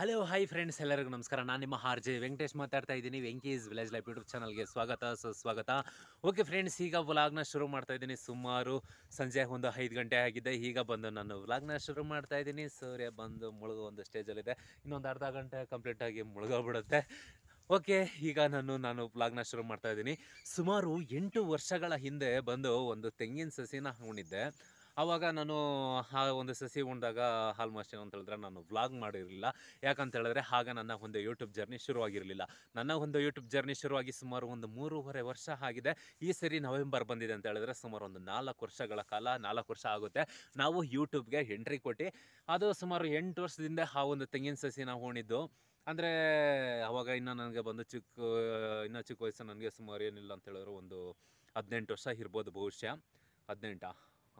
hello hi friends ಎಲ್ಲರಿಗೂ ನಮಸ್ಕಾರ ನಾನು ನಿಮ್ಮ ಆರ್ ಜೆ ವೆಂಕಟೇಶ್ ಮಾತಾಡ್ತಾ ಇದ್ದೀನಿ ವೆಂಕೀಸ್ ವಿಲೇಜ್ ಲೈಫ್ ಯೂಟ್ಯೂಬ್ ಚಾನಲ್ಗೆ ಸ್ವಾಗತ ಸುಸ್ವಾಗತ ಓಕೆ ಫ್ರೆಂಡ್ಸ್ ಈಗ ವ್ಲಾಗ್ನ ಶುರು ಮಾಡ್ತಾ ಇದ್ದೀನಿ ಸುಮಾರು ಸಂಜೆ ಒಂದು ಐದು ಗಂಟೆ ಆಗಿದೆ ಈಗ ಬಂದು ನಾನು ವ್ಲಾಗ್ನ ಶುರು ಮಾಡ್ತಾ ಇದ್ದೀನಿ ಸೂರ್ಯ ಬಂದು ಮುಳುಗೋ ಒಂದು ಸ್ಟೇಜಲ್ಲಿದೆ ಇನ್ನೊಂದು ಅರ್ಧ ಗಂಟೆ ಕಂಪ್ಲೀಟಾಗಿ ಮುಳುಗೋಗ್ಬಿಡುತ್ತೆ ಓಕೆ ಈಗ ನಾನು ನಾನು ಬ್ಲಾಗ್ನ ಶುರು ಮಾಡ್ತಾ ಇದ್ದೀನಿ ಸುಮಾರು ಎಂಟು ವರ್ಷಗಳ ಹಿಂದೆ ಬಂದು ಒಂದು ತೆಂಗಿನ ಸಸಿನ ಹೂಣಿದ್ದೆ ಆವಾಗ ನಾನು ಆ ಒಂದು ಸಸಿ ಉಂಡಾಗ ಆಲ್ಮೋಸ್ಟ್ ಅಂತ ಹೇಳಿದ್ರೆ ನಾನು ವ್ಲಾಗ್ ಮಾಡಿರಲಿಲ್ಲ ಯಾಕಂತ ಹೇಳಿದ್ರೆ ಆಗ ನನ್ನ ಒಂದು ಯೂಟ್ಯೂಬ್ ಜರ್ನಿ ಶುರುವಾಗಿರಲಿಲ್ಲ ನನ್ನ ಒಂದು ಯೂಟ್ಯೂಬ್ ಜರ್ನಿ ಶುರುವಾಗಿ ಸುಮಾರು ಒಂದು ಮೂರುವರೆ ವರ್ಷ ಆಗಿದೆ ಈ ಸರಿ ನವೆಂಬರ್ ಬಂದಿದೆ ಅಂತ ಹೇಳಿದ್ರೆ ಸುಮಾರು ಒಂದು ನಾಲ್ಕು ವರ್ಷಗಳ ಕಾಲ ನಾಲ್ಕು ವರ್ಷ ಆಗುತ್ತೆ ನಾವು ಯೂಟ್ಯೂಬ್ಗೆ ಎಂಟ್ರಿ ಕೊಟ್ಟು ಅದು ಸುಮಾರು ಎಂಟು ವರ್ಷದಿಂದ ಆ ಒಂದು ತೆಂಗಿನ ಸಸಿ ನಾವು ಉಣಿದ್ದು ಅಂದರೆ ಅವಾಗ ಇನ್ನೂ ನನಗೆ ಬಂದು ಚಿಕ್ಕ ಇನ್ನೂ ಚಿಕ್ಕ ವಯಸ್ಸು ನನಗೆ ಸುಮಾರು ಏನಿಲ್ಲ ಅಂತ ಹೇಳಿದ್ರು ಒಂದು ಹದಿನೆಂಟು ವರ್ಷ ಇರ್ಬೋದು ಬಹುಶಃ ಹದಿನೆಂಟಾ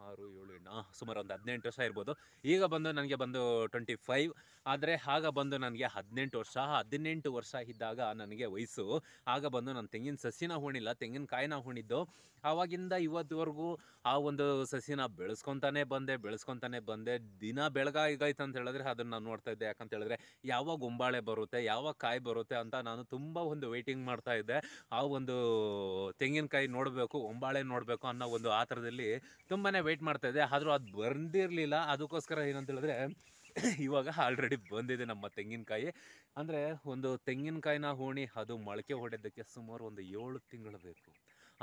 ಆರು ಏಳು ಎಂಟು ಸುಮಾರು ಒಂದು ಹದಿನೆಂಟು ವರ್ಷ ಇರ್ಬೋದು ಈಗ ಬಂದು ನನಗೆ ಬಂದು ಟ್ವೆಂಟಿ ಫೈವ್ ಆದರೆ ಆಗ ಬಂದು ನನಗೆ ಹದಿನೆಂಟು ವರ್ಷ ಹದಿನೆಂಟು ವರ್ಷ ಇದ್ದಾಗ ನನಗೆ ವಯಸ್ಸು ಆಗ ಬಂದು ನಾನು ತೆಂಗಿನ ಸಸಿನ ಹೂಣಿಲ್ಲ ತೆಂಗಿನಕಾಯಿನ ಹೂಣಿದ್ದು ಆವಾಗಿಂದ ಇವತ್ತುವರೆಗೂ ಆ ಒಂದು ಸಸಿನ ಬೆಳೆಸ್ಕೊತಾನೆ ಬಂದೆ ಬೆಳೆಸ್ಕೊತಾನೆ ಬಂದೆ ದಿನ ಬೆಳಗಾಯಿಗಾಯ್ತು ಅಂತ ಹೇಳಿದ್ರೆ ಅದನ್ನು ನಾನು ನೋಡ್ತಾ ಇದ್ದೆ ಯಾಕಂತ ಹೇಳಿದ್ರೆ ಯಾವಾಗ ಗುಂಬಾಳೆ ಬರುತ್ತೆ ಯಾವಾಗ ಕಾಯಿ ಬರುತ್ತೆ ಅಂತ ನಾನು ತುಂಬ ಒಂದು ವೆಯ್ಟಿಂಗ್ ಮಾಡ್ತಾ ಇದ್ದೆ ಆ ಒಂದು ತೆಂಗಿನಕಾಯಿ ನೋಡಬೇಕು ಒಂಬಾಳೆ ನೋಡಬೇಕು ಅನ್ನೋ ಒಂದು ಆತರದಲ್ಲಿ ಥರದಲ್ಲಿ ತುಂಬಾ ವೆಯ್ಟ್ ಮಾಡ್ತಾ ಆದರೂ ಅದು ಬಂದಿರಲಿಲ್ಲ ಅದಕ್ಕೋಸ್ಕರ ಏನಂತ ಹೇಳಿದ್ರೆ ಇವಾಗ ಆಲ್ರೆಡಿ ಬಂದಿದೆ ನಮ್ಮ ತೆಂಗಿನಕಾಯಿ ಅಂದರೆ ಒಂದು ತೆಂಗಿನಕಾಯಿನ ಹೂಣಿ ಅದು ಮೊಳಕೆ ಹೊಡೆದಕ್ಕೆ ಸುಮಾರು ಒಂದು ಏಳು ತಿಂಗಳು ಬೇಕು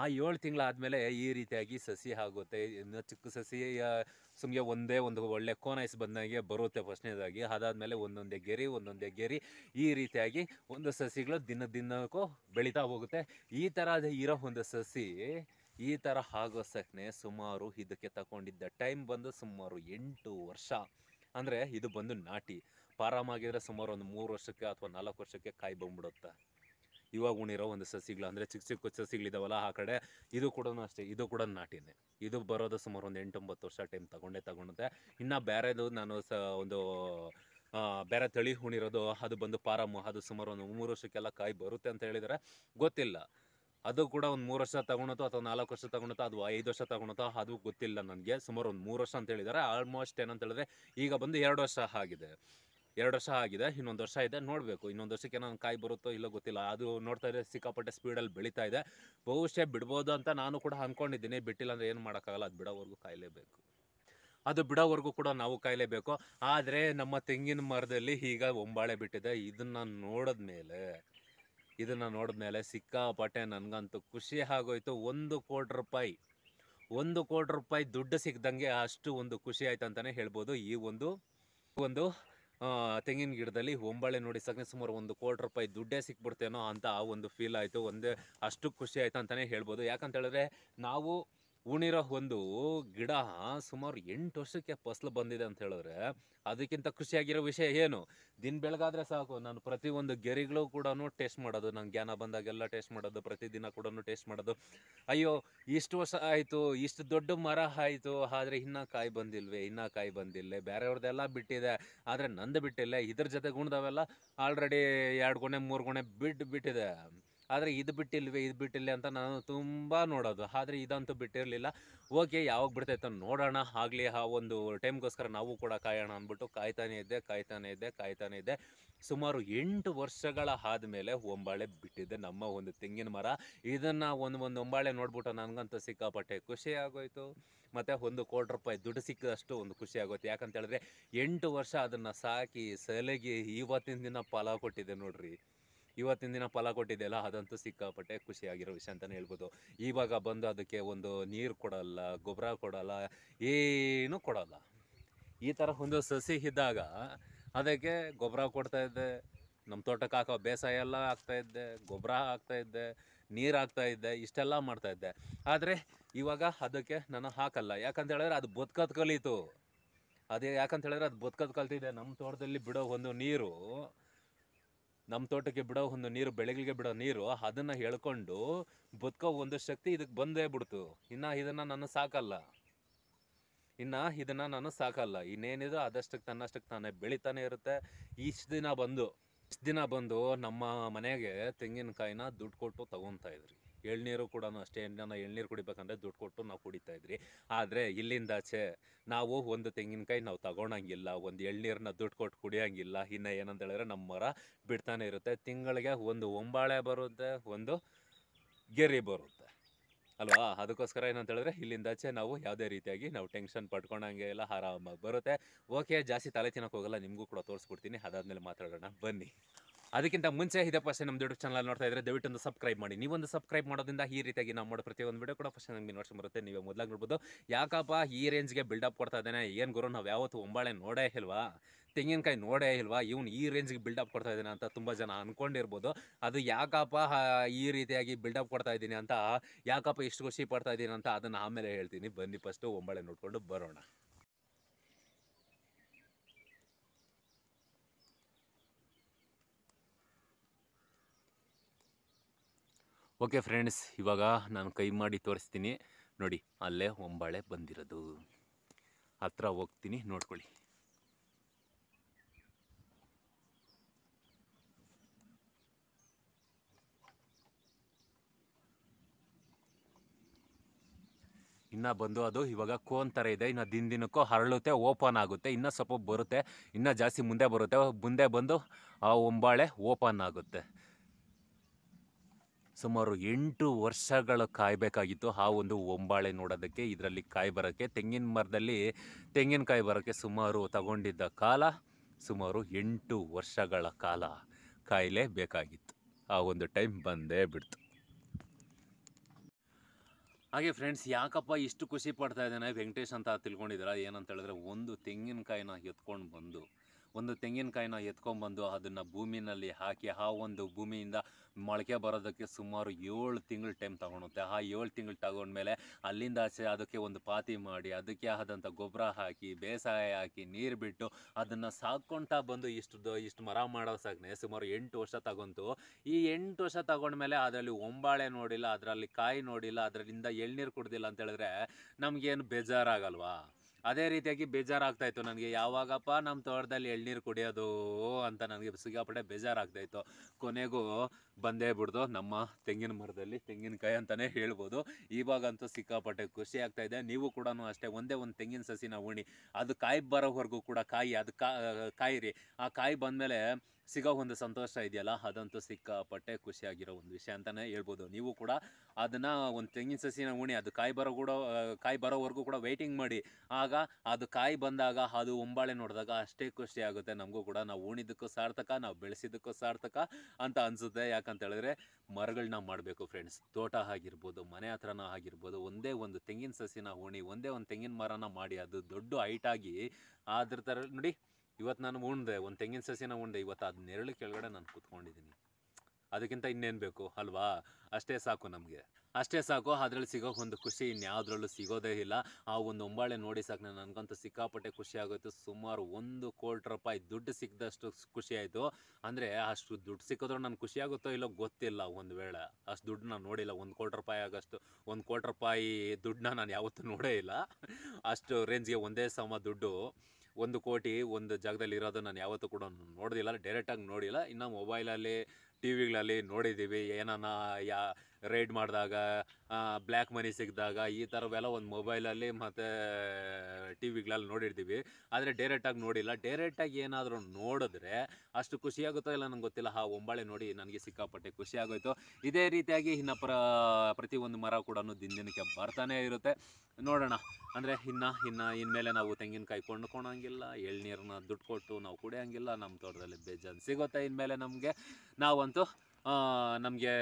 ಆ ಏಳು ತಿಂಗಳಾದಮೇಲೆ ಈ ರೀತಿಯಾಗಿ ಸಸಿ ಆಗುತ್ತೆ ಇನ್ನು ಚಿಕ್ಕ ಸಸಿ ಸುಮ್ಮನೆ ಒಂದೇ ಒಂದು ಒಳ್ಳೆ ಕೋನೈಸ್ ಬಂದಾಗೆ ಬರುತ್ತೆ ಫಸ್ಟ್ನೇದಾಗಿ ಅದಾದಮೇಲೆ ಒಂದೊಂದೇ ಗೆರಿ ಒಂದೊಂದೇ ಗೆರಿ ಈ ರೀತಿಯಾಗಿ ಒಂದು ಸಸಿಗಳು ದಿನ ದಿನಕ್ಕೂ ಬೆಳೀತಾ ಹೋಗುತ್ತೆ ಈ ಥರದ ಇರೋ ಒಂದು ಸಸಿ ಈ ಥರ ಸಹನೆ ಸುಮಾರು ಇದಕ್ಕೆ ತಗೊಂಡಿದ್ದ ಟೈಮ್ ಬಂದು ಸುಮಾರು ಎಂಟು ವರ್ಷ ಅಂದರೆ ಇದು ಬಂದು ನಾಟಿ ಪಾರಾಮಾಗಿದ್ರೆ ಸುಮಾರು ಒಂದು ಮೂರು ವರ್ಷಕ್ಕೆ ಅಥವಾ ನಾಲ್ಕು ವರ್ಷಕ್ಕೆ ಕಾಯಿ ಬಂದ್ಬಿಡುತ್ತೆ ಇವಾಗ ಉಣಿರೋ ಒಂದು ಸಸಿಗಳು ಅಂದರೆ ಚಿಕ್ಕ ಚಿಕ್ಕ ಸಸಿಗಳಿದಾವಲ್ಲ ಆ ಕಡೆ ಇದು ಕೂಡ ಅಷ್ಟೇ ಇದು ಕೂಡ ನಾಟಿನೇ ಇದು ಬರೋದು ಸುಮಾರು ಒಂದು ಎಂಟೊಂಬತ್ತು ವರ್ಷ ಟೈಮ್ ತಗೊಂಡೆ ತಗೊಂಡಂತೆ ಇನ್ನು ಬೇರೆದು ನಾನು ಸ ಒಂದು ಬೇರೆ ತಳಿ ಹೂಣಿರೋದು ಅದು ಬಂದು ಪಾರಮ್ಮು ಅದು ಸುಮಾರು ಒಂದು ಮೂರು ವರ್ಷಕ್ಕೆಲ್ಲ ಕಾಯಿ ಬರುತ್ತೆ ಅಂತ ಹೇಳಿದರೆ ಗೊತ್ತಿಲ್ಲ ಅದು ಕೂಡ ಒಂದು ಮೂರು ವರ್ಷ ತಗೊಳತೋ ಅಥವಾ ನಾಲ್ಕು ವರ್ಷ ತಗೊಳತ್ತೋ ಅದು ಐದು ವರ್ಷ ತಗೊಳತ್ತೋ ಅದು ಗೊತ್ತಿಲ್ಲ ನನಗೆ ಸುಮಾರು ಒಂದು ಮೂರು ವರ್ಷ ಅಂತ ಹೇಳಿದಾರೆ ಆಲ್ಮೋಸ್ಟ್ ಏನಂತ ಹೇಳಿದ್ರೆ ಈಗ ಬಂದು ಎರಡು ವರ್ಷ ಆಗಿದೆ ಎರಡು ವರ್ಷ ಆಗಿದೆ ಇನ್ನೊಂದು ವರ್ಷ ಇದೆ ನೋಡಬೇಕು ಇನ್ನೊಂದು ವರ್ಷಕ್ಕೆ ನಾನು ಕಾಯಿ ಬರುತ್ತೋ ಇಲ್ಲೋ ಗೊತ್ತಿಲ್ಲ ಅದು ನೋಡ್ತಾ ಇದ್ರೆ ಸಿಕ್ಕಾಪಟ್ಟೆ ಸ್ಪೀಡಲ್ಲಿ ಬೆಳೀತಾ ಇದೆ ಬಹುಶಃ ಬಿಡ್ಬೋದು ಅಂತ ನಾನು ಕೂಡ ಅಂದ್ಕೊಂಡಿದ್ದೀನಿ ಬಿಟ್ಟಿಲ್ಲ ಅಂದರೆ ಏನು ಮಾಡೋಕ್ಕಾಗಲ್ಲ ಅದು ಬಿಡೋವರೆಗೂ ಕಾಯಲೇಬೇಕು ಅದು ಬಿಡೋವರೆಗೂ ಕೂಡ ನಾವು ಕಾಯಲೇಬೇಕು ಆದರೆ ನಮ್ಮ ತೆಂಗಿನ ಮರದಲ್ಲಿ ಈಗ ಒಂಬಾಳೆ ಬಿಟ್ಟಿದೆ ಇದನ್ನು ನೋಡಿದ ಮೇಲೆ ಇದನ್ನು ನೋಡಿದ್ಮೇಲೆ ಸಿಕ್ಕಾಪಟ್ಟೆ ನನಗಂತೂ ಖುಷಿ ಆಗೋಯ್ತು ಒಂದು ಕೋಟಿ ರೂಪಾಯಿ ಒಂದು ಕೋಟಿ ರೂಪಾಯಿ ದುಡ್ಡು ಸಿಕ್ಕದಂಗೆ ಅಷ್ಟು ಒಂದು ಖುಷಿ ಆಯ್ತು ಅಂತಲೇ ಹೇಳ್ಬೋದು ಈ ಒಂದು ಒಂದು ತೆಂಗಿನ ಗಿಡದಲ್ಲಿ ಒಂಬಳೆ ನೋಡಿ ಸಗಣಿ ಸುಮಾರು ಒಂದು ಕೋಟಿ ರೂಪಾಯಿ ದುಡ್ಡೇ ಸಿಕ್ಬಿಡ್ತೇನೋ ಅಂತ ಆ ಒಂದು ಫೀಲ್ ಆಯಿತು ಒಂದೇ ಅಷ್ಟು ಖುಷಿ ಆಯಿತು ಅಂತಲೇ ಹೇಳ್ಬೋದು ಯಾಕಂತ ಹೇಳಿದ್ರೆ ನಾವು ಉಣಿರೋ ಒಂದು ಗಿಡ ಸುಮಾರು ಎಂಟು ವರ್ಷಕ್ಕೆ ಫಸಲು ಬಂದಿದೆ ಅಂತ ಹೇಳಿದ್ರೆ ಅದಕ್ಕಿಂತ ಖುಷಿಯಾಗಿರೋ ವಿಷಯ ಏನು ದಿನ ಬೆಳಗಾದ್ರೆ ಸಾಕು ನಾನು ಪ್ರತಿಯೊಂದು ಗೆರಿಗಳು ಕೂಡ ಟೇಸ್ಟ್ ಮಾಡೋದು ನಂಗೆ ಜ್ಞಾನ ಬಂದಾಗೆಲ್ಲ ಟೇಸ್ಟ್ ಮಾಡೋದು ಪ್ರತಿದಿನ ಕೂಡ ಟೇಸ್ಟ್ ಮಾಡೋದು ಅಯ್ಯೋ ಇಷ್ಟು ವರ್ಷ ಆಯಿತು ಇಷ್ಟು ದೊಡ್ಡ ಮರ ಆಯಿತು ಆದರೆ ಇನ್ನೂ ಕಾಯಿ ಬಂದಿಲ್ವೇ ಇನ್ನೂ ಕಾಯಿ ಬಂದಿಲ್ಲ ಬೇರೆಯವ್ರದ್ದೆಲ್ಲ ಬಿಟ್ಟಿದೆ ಆದರೆ ನಂದು ಬಿಟ್ಟಿಲ್ಲ ಇದ್ರ ಜೊತೆ ಗುಣದವೆಲ್ಲ ಆಲ್ರೆಡಿ ಎರಡು ಗೊಣೆ ಮೂರು ಗೊಣೆ ಬಿಟ್ಟು ಬಿಟ್ಟಿದೆ ಆದರೆ ಇದು ಬಿಟ್ಟಿಲ್ವಿ ಇದು ಬಿಟ್ಟಿಲ್ಲ ಅಂತ ನಾನು ತುಂಬ ನೋಡೋದು ಆದರೆ ಇದಂತೂ ಬಿಟ್ಟಿರಲಿಲ್ಲ ಓಕೆ ಯಾವಾಗ ಬಿಡ್ತೈತೆ ನೋಡೋಣ ಆಗಲಿ ಆ ಒಂದು ಟೈಮ್ಗೋಸ್ಕರ ನಾವು ಕೂಡ ಕಾಯೋಣ ಅಂದ್ಬಿಟ್ಟು ಕಾಯ್ತಾನೆ ಇದ್ದೆ ಕಾಯ್ತಾನೆ ಇದ್ದೆ ಕಾಯ್ತಾನೆ ಇದ್ದೆ ಸುಮಾರು ಎಂಟು ವರ್ಷಗಳ ಆದಮೇಲೆ ಒಂಬಾಳೆ ಬಿಟ್ಟಿದ್ದೆ ನಮ್ಮ ಒಂದು ತೆಂಗಿನ ಮರ ಇದನ್ನು ಒಂದು ಒಂದು ಒಂಬಾಳೆ ನೋಡ್ಬಿಟ್ಟು ನನಗಂತೂ ಸಿಕ್ಕಾಪಟ್ಟೆ ಖುಷಿ ಆಗೋಯ್ತು ಮತ್ತು ಒಂದು ಕೋಟಿ ರೂಪಾಯಿ ದುಡ್ಡು ಸಿಕ್ಕಿದಷ್ಟು ಒಂದು ಖುಷಿ ಆಗೋಯ್ತು ಯಾಕಂತ ಹೇಳಿದ್ರೆ ಎಂಟು ವರ್ಷ ಅದನ್ನು ಸಾಕಿ ಸಲಗಿ ಇವತ್ತಿನ ದಿನ ಫಲ ಕೊಟ್ಟಿದೆ ನೋಡಿರಿ ಇವತ್ತಿನ ದಿನ ಫಲ ಕೊಟ್ಟಿದೆಯಲ್ಲ ಅದಂತೂ ಸಿಕ್ಕಾಪಟ್ಟೆ ಖುಷಿಯಾಗಿರೋ ವಿಷಯ ಅಂತಲೇ ಹೇಳ್ಬೋದು ಇವಾಗ ಬಂದು ಅದಕ್ಕೆ ಒಂದು ನೀರು ಕೊಡಲ್ಲ ಗೊಬ್ಬರ ಕೊಡಲ್ಲ ಏನೂ ಕೊಡಲ್ಲ ಈ ಥರ ಒಂದು ಸಸಿ ಇದ್ದಾಗ ಅದಕ್ಕೆ ಗೊಬ್ಬರ ಕೊಡ್ತಾಯಿದ್ದೆ ನಮ್ಮ ತೋಟಕ್ಕೆ ಹಾಕೋ ಬೇಸಾಯ ಎಲ್ಲ ಆಗ್ತಾಯಿದ್ದೆ ಗೊಬ್ಬರ ಹಾಕ್ತಾಯಿದ್ದೆ ನೀರು ಹಾಕ್ತಾಯಿದ್ದೆ ಇಷ್ಟೆಲ್ಲ ಮಾಡ್ತಾಯಿದ್ದೆ ಆದರೆ ಇವಾಗ ಅದಕ್ಕೆ ನಾನು ಹಾಕಲ್ಲ ಯಾಕಂತ ಹೇಳಿದ್ರೆ ಅದು ಬದುಕತ್ ಕಲೀತು ಅದೇ ಯಾಕಂತ ಹೇಳಿದ್ರೆ ಅದು ಬದುಕತ್ ಕಲ್ತಿದೆ ನಮ್ಮ ತೋಟದಲ್ಲಿ ಬಿಡೋ ಒಂದು ನೀರು ನಮ್ಮ ತೋಟಕ್ಕೆ ಬಿಡೋ ಒಂದು ನೀರು ಬೆಳೆಗಳಿಗೆ ಬಿಡೋ ನೀರು ಅದನ್ನು ಹೇಳ್ಕೊಂಡು ಬದುಕೋ ಒಂದು ಶಕ್ತಿ ಇದಕ್ಕೆ ಬಂದೇ ಬಿಡ್ತು ಇನ್ನು ಇದನ್ನು ನಾನು ಸಾಕಲ್ಲ ಇನ್ನು ಇದನ್ನು ನಾನು ಸಾಕಲ್ಲ ಇನ್ನೇನಿದೆ ಅದಷ್ಟಕ್ಕೆ ತನ್ನಷ್ಟಕ್ಕೆ ತಾನೇ ಬೆಳೀತಾನೆ ಇರುತ್ತೆ ಇಷ್ಟು ದಿನ ಬಂದು ಇಷ್ಟು ದಿನ ಬಂದು ನಮ್ಮ ಮನೆಗೆ ತೆಂಗಿನಕಾಯಿನ ದುಡ್ಡು ಕೊಟ್ಟು ತೊಗೊತಾ ಇದ್ರಿ ಎಳ್ನೀರು ಕೂಡ ಅಷ್ಟೇ ನಾವು ಎಳ್ನೀರು ಕುಡಿಬೇಕಂದ್ರೆ ದುಡ್ಡು ಕೊಟ್ಟು ನಾವು ಕುಡಿತಾ ಇದ್ರಿ ಆದರೆ ಇಲ್ಲಿಂದಾಚೆ ನಾವು ಒಂದು ತೆಂಗಿನಕಾಯಿ ನಾವು ತಗೊಳಂಗಿಲ್ಲ ಒಂದು ಎಳ್ನೀರನ್ನ ದುಡ್ಡು ಕೊಟ್ಟು ಕುಡಿಯೋಂಗಿಲ್ಲ ಇನ್ನು ಏನಂತ ಹೇಳಿದ್ರೆ ನಮ್ಮ ಮರ ಬಿಡ್ತಾನೆ ಇರುತ್ತೆ ತಿಂಗಳಿಗೆ ಒಂದು ಒಂಬಾಳೆ ಬರುತ್ತೆ ಒಂದು ಗೆರೆ ಬರುತ್ತೆ ಅಲ್ವಾ ಅದಕ್ಕೋಸ್ಕರ ಏನಂತ ಹೇಳಿದ್ರೆ ಇಲ್ಲಿಂದಾಚೆ ನಾವು ಯಾವುದೇ ರೀತಿಯಾಗಿ ನಾವು ಟೆನ್ಷನ್ ಪಡ್ಕೊಂಡಂಗೆ ಎಲ್ಲ ಆರಾಮಾಗಿ ಬರುತ್ತೆ ಓಕೆ ಜಾಸ್ತಿ ತಲೆ ತಿನ್ನೋಕೆ ಹೋಗಲ್ಲ ನಿಮಗೂ ಕೂಡ ತೋರಿಸ್ಕೊಡ್ತೀನಿ ಅದಾದ್ಮೇಲೆ ಮಾತಾಡೋಣ ಬನ್ನಿ ಅದಕ್ಕಿಂತ ಮುಂಚೆ ಇದೇ ಫಸ್ಟ್ ನಮ್ಮ ಯೂಟ್ಯೂಬ್ ಚಾನಲ್ ನೋಡ್ತಾ ಇದ್ರೆ ದಯವಿಟ್ಟು ಸಬ್ಸ್ಕ್ರೈಬ್ ಮಾಡಿ ನೀವೊಂದು ಸಬ್ಸ್ಕ್ರೈಬ್ ಮಾಡೋದ್ರಿಂದ ಈ ರೀತಿಯಾಗಿ ನಾವು ಮಾಡೋ ಪ್ರತಿಯೊಂದು ವೀಡಿಯೋ ಕೂಡ ಫಸ್ಟ್ ನಮಗೆ ನೋಡ್ಸಿ ಬರುತ್ತೆ ನೀವು ಮೊದಲಾಗಿ ನೋಡ್ಬೋದು ಯಾಕಪ್ಪ ಈ ರೇಂಜ್ಗೆ ಬಿಲ್ಡಪ್ ಕೊಡ್ತಾ ಇದ್ದಾನೆ ಏನು ಗುರು ನಾವು ಯಾವತ್ತು ಒಂಬಾಳೆ ನೋಡೇ ಇಲ್ವಾ ತೆಂಗಿನಕಾಯಿ ನೋಡೇ ಇಲ್ವಾ ಇವನು ಈ ರೇಂಜ್ಗೆ ಬಿಲ್ಡಪ್ ಕೊಡ್ತಾ ಇದ್ದಾನೆ ಅಂತ ತುಂಬ ಜನ ಅಂದ್ಕೊಂಡಿರ್ಬೋದು ಅದು ಯಾಕಪ್ಪ ಈ ರೀತಿಯಾಗಿ ಬಿಲ್ಡಪ್ ಕೊಡ್ತಾ ಇದ್ದೀನಿ ಅಂತ ಯಾಕಪ್ಪ ಇಷ್ಟು ಖುಷಿ ಪಡ್ತಾ ಇದ್ದೀನಿ ಅಂತ ಅದನ್ನು ಆಮೇಲೆ ಹೇಳ್ತೀನಿ ಬನ್ನಿ ಫಸ್ಟು ಒಂಬಾಳೆ ನೋಡಿಕೊಂಡು ಬರೋಣ ಓಕೆ ಫ್ರೆಂಡ್ಸ್ ಇವಾಗ ನಾನು ಕೈ ಮಾಡಿ ತೋರಿಸ್ತೀನಿ ನೋಡಿ ಅಲ್ಲೇ ಒಂಬಾಳೆ ಬಂದಿರೋದು ಹತ್ರ ಹೋಗ್ತೀನಿ ನೋಡ್ಕೊಳ್ಳಿ ಇನ್ನು ಬಂದು ಅದು ಇವಾಗ ಕೋನ್ ಥರ ಇದೆ ಇನ್ನು ದಿನ ದಿನಕ್ಕೂ ಹರಳುತ್ತೆ ಓಪನ್ ಆಗುತ್ತೆ ಇನ್ನೂ ಸ್ವಲ್ಪ ಬರುತ್ತೆ ಇನ್ನೂ ಜಾಸ್ತಿ ಮುಂದೆ ಬರುತ್ತೆ ಮುಂದೆ ಬಂದು ಆ ಒಂಬಾಳೆ ಓಪನ್ ಆಗುತ್ತೆ ಸುಮಾರು ಎಂಟು ವರ್ಷಗಳು ಕಾಯಬೇಕಾಗಿತ್ತು ಆ ಒಂದು ಒಂಬಾಳೆ ನೋಡೋದಕ್ಕೆ ಇದರಲ್ಲಿ ಕಾಯಿ ಬರೋಕ್ಕೆ ತೆಂಗಿನ ಮರದಲ್ಲಿ ತೆಂಗಿನಕಾಯಿ ಬರೋಕ್ಕೆ ಸುಮಾರು ತಗೊಂಡಿದ್ದ ಕಾಲ ಸುಮಾರು ಎಂಟು ವರ್ಷಗಳ ಕಾಲ ಕಾಯಿಲೆ ಬೇಕಾಗಿತ್ತು ಆ ಒಂದು ಟೈಮ್ ಬಂದೇ ಬಿಡ್ತು ಹಾಗೆ ಫ್ರೆಂಡ್ಸ್ ಯಾಕಪ್ಪ ಇಷ್ಟು ಖುಷಿ ಪಡ್ತಾ ಇದ್ದಾನೆ ವೆಂಕಟೇಶ್ ಅಂತ ತಿಳ್ಕೊಂಡಿದ್ದಾರೆ ಏನಂತ ಹೇಳಿದ್ರೆ ಒಂದು ತೆಂಗಿನಕಾಯಿನ ಎತ್ಕೊಂಡು ಬಂದು ಒಂದು ತೆಂಗಿನಕಾಯಿನ ಎತ್ಕೊಂಡ್ಬಂದು ಅದನ್ನು ಭೂಮಿನಲ್ಲಿ ಹಾಕಿ ಆ ಒಂದು ಭೂಮಿಯಿಂದ ಮೊಳಕೆ ಬರೋದಕ್ಕೆ ಸುಮಾರು ಏಳು ತಿಂಗಳು ಟೈಮ್ ತೊಗೊಳುತ್ತೆ ಆ ಏಳು ತಿಂಗಳು ತಗೊಂಡ್ಮೇಲೆ ಅಲ್ಲಿಂದ ಆಚೆ ಅದಕ್ಕೆ ಒಂದು ಪಾತಿ ಮಾಡಿ ಅದಕ್ಕೆ ಆದಂಥ ಗೊಬ್ಬರ ಹಾಕಿ ಬೇಸಾಯ ಹಾಕಿ ನೀರು ಬಿಟ್ಟು ಅದನ್ನು ಸಾಕ್ಕೊಳ್ತಾ ಬಂದು ಇಷ್ಟು ಇಷ್ಟು ಮರ ಮಾಡೋ ಸುಮಾರು ಎಂಟು ವರ್ಷ ತಗೊಂತು ಈ ಎಂಟು ವರ್ಷ ತೊಗೊಂಡ್ಮೇಲೆ ಅದರಲ್ಲಿ ಒಂಬಾಳೆ ನೋಡಿಲ್ಲ ಅದರಲ್ಲಿ ಕಾಯಿ ನೋಡಿಲ್ಲ ಅದರಿಂದ ಎಳ್ನೀರು ಕುಡ್ದಿಲ್ಲ ಅಂತ ಹೇಳಿದ್ರೆ ನಮಗೇನು ಬೇಜಾರಾಗಲ್ವಾ ಅದೇ ರೀತಿಯಾಗಿ ಬೇಜಾರಾಗ್ತಾಯಿತ್ತು ನನಗೆ ಯಾವಾಗಪ್ಪ ನಮ್ಮ ತೋಟದಲ್ಲಿ ಎಳ್ನೀರು ಕುಡಿಯೋದು ಅಂತ ನನಗೆ ಸಿಗಾಪಟ್ಟೆ ಬೇಜಾರಾಗ್ತಾಯಿತ್ತು ಕೊನೆಗೂ ಬಂದೇ ಬಿಡ್ದು ನಮ್ಮ ತೆಂಗಿನ ಮರದಲ್ಲಿ ತೆಂಗಿನಕಾಯಿ ಅಂತಲೇ ಹೇಳ್ಬೋದು ಇವಾಗಂತೂ ಸಿಕ್ಕಾಪಟ್ಟೆ ಖುಷಿ ಆಗ್ತಾ ಇದೆ ನೀವು ಕೂಡ ಅಷ್ಟೇ ಒಂದೇ ಒಂದು ತೆಂಗಿನ ಸಸಿನ ಉಣಿ ಅದು ಕಾಯಿ ಬರೋವರೆಗೂ ಕೂಡ ಕಾಯಿ ಅದು ಕಾಯಿರಿ ಆ ಕಾಯಿ ಬಂದಮೇಲೆ ಸಿಗೋ ಒಂದು ಸಂತೋಷ ಇದೆಯಲ್ಲ ಅದಂತೂ ಸಿಕ್ಕಾಪಟ್ಟೆ ಖುಷಿಯಾಗಿರೋ ಒಂದು ವಿಷಯ ಅಂತಲೇ ಹೇಳ್ಬೋದು ನೀವು ಕೂಡ ಅದನ್ನು ಒಂದು ತೆಂಗಿನ ಸಸಿನ ಉಣಿ ಅದು ಕಾಯಿ ಬರೋ ಕೂಡ ಕಾಯಿ ಬರೋವರೆಗೂ ಕೂಡ ವೆಯ್ಟಿಂಗ್ ಮಾಡಿ ಆಗ ಅದು ಕಾಯಿ ಬಂದಾಗ ಅದು ಉಂಬಾಳೆ ನೋಡಿದಾಗ ಅಷ್ಟೇ ಖುಷಿ ಆಗುತ್ತೆ ನಮಗೂ ಕೂಡ ನಾವು ಉಣಿದಕ್ಕೂ ಸಾರ್ಥಕ ನಾವು ಬೆಳೆಸಿದ್ದಕ್ಕೂ ಸಾರ್ಥಕ ಅಂತ ಅನಿಸುತ್ತೆ ಯಾಕಂತ ಹೇಳಿದ್ರೆ ಮರಗಳನ್ನ ಮಾಡಬೇಕು ಫ್ರೆಂಡ್ಸ್ ತೋಟ ಆಗಿರ್ಬೋದು ಮನೆ ಹತ್ರನ ಆಗಿರ್ಬೋದು ಒಂದೇ ಒಂದು ತೆಂಗಿನ ಸಸಿನ ಉಣಿ ಒಂದೇ ಒಂದು ತೆಂಗಿನ ಮರನ ಮಾಡಿ ಅದು ದೊಡ್ಡ ಹೈಟಾಗಿ ಅದ್ರ ಥರ ನೋಡಿ ಇವತ್ತು ನಾನು ಉಂಡೆ ಒಂದು ತೆಂಗಿನ ಸಸಿನ ಉಂಡೆ ಇವತ್ತು ಅದು ನೆರಳು ಕೆಳಗಡೆ ನಾನು ಕೂತ್ಕೊಂಡಿದ್ದೀನಿ ಅದಕ್ಕಿಂತ ಇನ್ನೇನು ಬೇಕು ಅಲ್ವಾ ಅಷ್ಟೇ ಸಾಕು ನಮಗೆ ಅಷ್ಟೇ ಸಾಕು ಅದರಲ್ಲಿ ಸಿಗೋ ಒಂದು ಖುಷಿ ಇನ್ಯಾವುದ್ರಲ್ಲೂ ಸಿಗೋದೇ ಇಲ್ಲ ಆ ಒಂದು ಒಂಬಾಳೆ ನೋಡಿ ಸಾಕು ನಾನು ನನಗಂತೂ ಸಿಕ್ಕಾಪಟ್ಟೆ ಖುಷಿ ಆಗೋಯ್ತು ಸುಮಾರು ಒಂದು ಕೋಟಿ ರೂಪಾಯಿ ದುಡ್ಡು ಸಿಕ್ಕದಷ್ಟು ಖುಷಿ ಆಯಿತು ಅಂದರೆ ಅಷ್ಟು ದುಡ್ಡು ಸಿಕ್ಕಿದ್ರೂ ನಾನು ಖುಷಿ ಆಗುತ್ತೋ ಇಲ್ಲೋ ಗೊತ್ತಿಲ್ಲ ಒಂದು ವೇಳೆ ಅಷ್ಟು ದುಡ್ಡು ನಾನು ನೋಡಿಲ್ಲ ಒಂದು ಕೋಟಿ ರೂಪಾಯಿ ಆಗೋಷ್ಟು ಒಂದು ಕೋಟಿ ರೂಪಾಯಿ ದುಡ್ಡನ್ನ ನಾನು ಯಾವತ್ತೂ ನೋಡೇ ಇಲ್ಲ ಅಷ್ಟು ರೇಂಜ್ಗೆ ಒಂದೇ ಸಮ ದುಡ್ಡು ಒಂದು ಕೋಟಿ ಒಂದು ಜಾಗದಲ್ಲಿ ಇರೋದು ನಾನು ಯಾವತ್ತೂ ಕೂಡ ನೋಡೋದಿಲ್ಲ ಡೈರೆಕ್ಟಾಗಿ ನೋಡಿಲ್ಲ ಇನ್ನು ಮೊಬೈಲಲ್ಲಿ ಟಿ ವಿಗಳಲ್ಲಿ ನೋಡಿದ್ದೀವಿ ಏನಾನ ಯಾ ರೇಡ್ ಮಾಡಿದಾಗ ಬ್ಲ್ಯಾಕ್ ಮನಿ ಸಿಕ್ಕಿದಾಗ ಈ ಥರವೆಲ್ಲ ಒಂದು ಮೊಬೈಲಲ್ಲಿ ಮತ್ತು ಟಿ ವಿಗಳಲ್ಲಿ ನೋಡಿರ್ತೀವಿ ಆದರೆ ಡೈರೆಕ್ಟಾಗಿ ನೋಡಿಲ್ಲ ಡೈರೆಕ್ಟಾಗಿ ಏನಾದರೂ ನೋಡಿದ್ರೆ ಅಷ್ಟು ಖುಷಿಯಾಗುತ್ತೋ ಇಲ್ಲ ನಂಗೆ ಗೊತ್ತಿಲ್ಲ ಆ ಒಂಬಾಳೆ ನೋಡಿ ನನಗೆ ಸಿಕ್ಕಾಪಟ್ಟೆ ಖುಷಿ ಇದೇ ರೀತಿಯಾಗಿ ಇನ್ನು ಪ್ರ ಪ್ರತಿಯೊಂದು ಮರ ಕೂಡ ದಿನ ದಿನಕ್ಕೆ ಬರ್ತಾನೆ ಇರುತ್ತೆ ನೋಡೋಣ ಅಂದರೆ ಇನ್ನು ಇನ್ನು ಇನ್ಮೇಲೆ ನಾವು ತೆಂಗಿನಕಾಯಿ ಕೊಂಡ್ಕೊಳಂಗಿಲ್ಲ ಎಳ್ನೀರನ್ನ ದುಡ್ಡು ಕೊಟ್ಟು ನಾವು ಕುಡಿಯೋಂಗಿಲ್ಲ ನಮ್ಮ ತೋಟದಲ್ಲಿ ಬೇಜಾನು ಸಿಗುತ್ತೆ ಇನ್ಮೇಲೆ ನಮಗೆ ನಾವಂತೂ ನಮಗೆ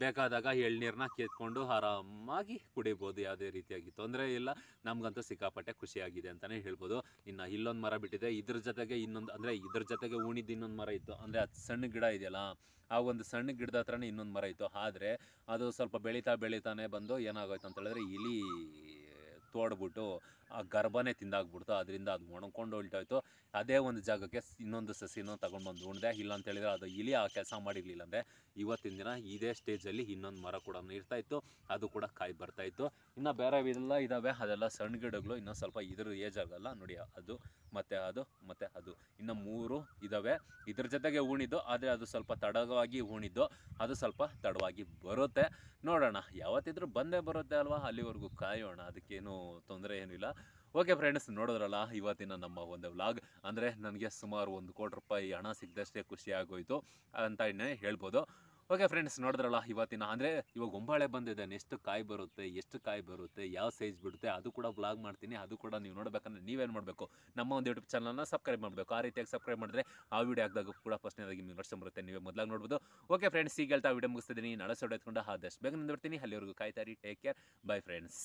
ಬೇಕಾದಾಗ ಎಳ್ನೀರನ್ನ ಕೆತ್ಕೊಂಡು ಆರಾಮಾಗಿ ಕುಡಿಬೋದು ಯಾವುದೇ ರೀತಿಯಾಗಿ ತೊಂದರೆ ಇಲ್ಲ ನಮಗಂತೂ ಸಿಕ್ಕಾಪಟ್ಟೆ ಖುಷಿಯಾಗಿದೆ ಅಂತಲೇ ಹೇಳ್ಬೋದು ಇನ್ನು ಇಲ್ಲೊಂದು ಮರ ಬಿಟ್ಟಿದೆ ಇದ್ರ ಜೊತೆಗೆ ಇನ್ನೊಂದು ಅಂದರೆ ಇದ್ರ ಜೊತೆಗೆ ಉಣಿದ್ದು ಇನ್ನೊಂದು ಮರ ಇತ್ತು ಅಂದರೆ ಅದು ಸಣ್ಣ ಗಿಡ ಇದೆಯಲ್ಲ ಆ ಒಂದು ಸಣ್ಣ ಗಿಡದ ಹತ್ರನೇ ಇನ್ನೊಂದು ಮರ ಇತ್ತು ಆದರೆ ಅದು ಸ್ವಲ್ಪ ಬೆಳೀತಾ ಬೆಳೀತಾನೆ ಬಂದು ಏನಾಗೋಯ್ತು ಅಂತ ಹೇಳಿದ್ರೆ ಇಲಿ ತೋಡ್ಬಿಟ್ಟು ಆ ಗರ್ಭನೇ ತಿಂದಾಗ್ಬಿಡ್ತು ಅದರಿಂದ ಅದು ಒಣಕೊಂಡು ಹೊಲ್ಟೋಯ್ತು ಅದೇ ಒಂದು ಜಾಗಕ್ಕೆ ಇನ್ನೊಂದು ಸಸಿನೂ ತಗೊಂಡು ಬಂದು ಉಣ್ದೆ ಇಲ್ಲ ಅಂತ ಹೇಳಿದ್ರೆ ಅದು ಇಲಿ ಆ ಕೆಲಸ ಮಾಡಿರಲಿಲ್ಲ ಅಂದರೆ ಇವತ್ತಿನ ದಿನ ಇದೇ ಸ್ಟೇಜಲ್ಲಿ ಇನ್ನೊಂದು ಮರ ಕೂಡ ಇರ್ತಾ ಇತ್ತು ಅದು ಕೂಡ ಕಾಯಿ ಬರ್ತಾ ಇತ್ತು ಇನ್ನು ಬೇರೆ ಇದೆಲ್ಲ ಇದ್ದಾವೆ ಅದೆಲ್ಲ ಸಣ್ಣ ಗಿಡಗಳು ಇನ್ನೊಂದು ಸ್ವಲ್ಪ ಇದ್ರ ಏಜ್ ಆಗಲ್ಲ ನೋಡಿ ಅದು ಮತ್ತು ಅದು ಮತ್ತು ಅದು ಇನ್ನು ಮೂರು ಇದ್ದಾವೆ ಇದ್ರ ಜೊತೆಗೆ ಹೂಣಿದ್ದು ಆದರೆ ಅದು ಸ್ವಲ್ಪ ತಡವಾಗಿ ಹೂಣಿದ್ದು ಅದು ಸ್ವಲ್ಪ ತಡವಾಗಿ ಬರುತ್ತೆ ನೋಡೋಣ ಯಾವತ್ತಿದ್ರೂ ಬಂದೇ ಬರುತ್ತೆ ಅಲ್ವಾ ಅಲ್ಲಿವರೆಗೂ ಕಾಯೋಣ ಅದಕ್ಕೇನು ತೊಂದರೆ ಏನಿಲ್ಲ ಓಕೆ ಫ್ರೆಂಡ್ಸ್ ನೋಡಿದ್ರಲ್ಲ ಇವತ್ತಿನ ನಮ್ಮ ಒಂದು ವ್ಲಾಗ್ ಅಂದರೆ ನನಗೆ ಸುಮಾರು ಒಂದು ಕೋಟಿ ರೂಪಾಯಿ ಹಣ ಸಿಕ್ಕದಷ್ಟೇ ಖುಷಿ ಆಗೋಯಿತು ಇನ್ನೇ ಹೇಳ್ಬೋದು ಓಕೆ ಫ್ರೆಂಡ್ಸ್ ನೋಡಿದ್ರಲ್ಲ ಇವತ್ತಿನ ಅಂದರೆ ಇವಾಗ ಒಂಬಾಳೆ ಬಂದಿದೆ ಎಷ್ಟು ಕಾಯಿ ಬರುತ್ತೆ ಎಷ್ಟು ಕಾಯಿ ಬರುತ್ತೆ ಯಾವ ಸೈಜ್ ಬಿಡುತ್ತೆ ಅದು ಕೂಡ ವ್ಲಾಗ್ ಮಾಡ್ತೀನಿ ಅದು ಕೂಡ ನೀವು ನೋಡಬೇಕಂದ್ರೆ ನೀವೇನು ಮಾಡಬೇಕು ನಮ್ಮ ಒಂದು ಯೂಟ್ಯೂಬ್ ಚಾನಲ್ನ ಸಬ್ಸ್ಕ್ರೈಬ್ ಮಾಡಬೇಕು ಆ ರೀತಿಯಾಗಿ ಸಬ್ಸ್ಕ್ರೈಬ್ ಮಾಡಿದ್ರೆ ಆ ವಿಡಿಯೋ ಆಗದಾಗ ಕೂಡ ಫಸ್ಟ್ನೇದಾಗಿ ನೀವು ಬರುತ್ತೆ ನೀವು ಮೊದಲಾಗಿ ನೋಡ್ಬೋದು ಓಕೆ ಫ್ರೆಂಡ್ಸ್ ಈಗ ಹೇಳ್ತಾ ವಿಡಿಯೋ ಮುಗಿಸ್ತಿದ್ದೀನಿ ನಾಳೆ ಸೊಡೆ ಎತ್ಕೊಂಡು ಆದಷ್ಟು ಬೇಗ ನಂದು ಬಿಡ್ತೀನಿ ಅಲ್ಲಿವರೆಗೂ ಕಾಯ್ತಾರಿ ಟೇಕ್ ಕೇರ್ ಬೈ ಫ್ರೆಂಡ್ಸ್